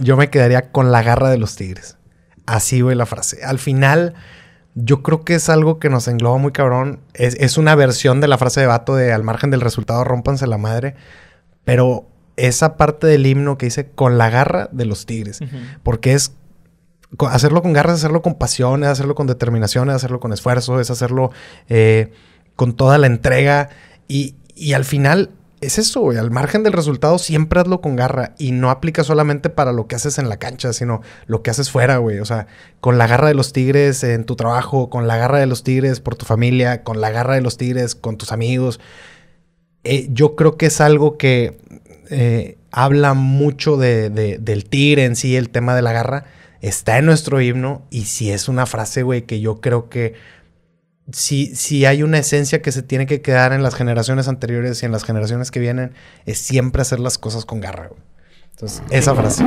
Yo me quedaría con la garra de los tigres. Así, voy la frase. Al final, yo creo que es algo que nos engloba muy cabrón. Es, una versión de la frase de Vato de al margen del resultado, rompanse la madre. Pero esa parte del himno que dice con la garra de los tigres. Porque es hacerlo con garras, hacerlo con pasión, es hacerlo con determinación, es hacerlo con esfuerzo, es hacerlo eh, con toda la entrega. Y, y al final es eso, güey. Al margen del resultado, siempre hazlo con garra. Y no aplica solamente para lo que haces en la cancha, sino lo que haces fuera, güey. O sea, con la garra de los tigres en tu trabajo, con la garra de los tigres por tu familia, con la garra de los tigres con tus amigos. Eh, yo creo que es algo que eh, habla mucho de, del tigre en sí, el tema de la garra. Está en nuestro himno. Y si sí es una frase, güey, que yo creo que si, hay una esencia que se tiene que quedar en las generaciones anteriores y en las generaciones que vienen, es siempre hacer las cosas con garra. Entonces, esa frase.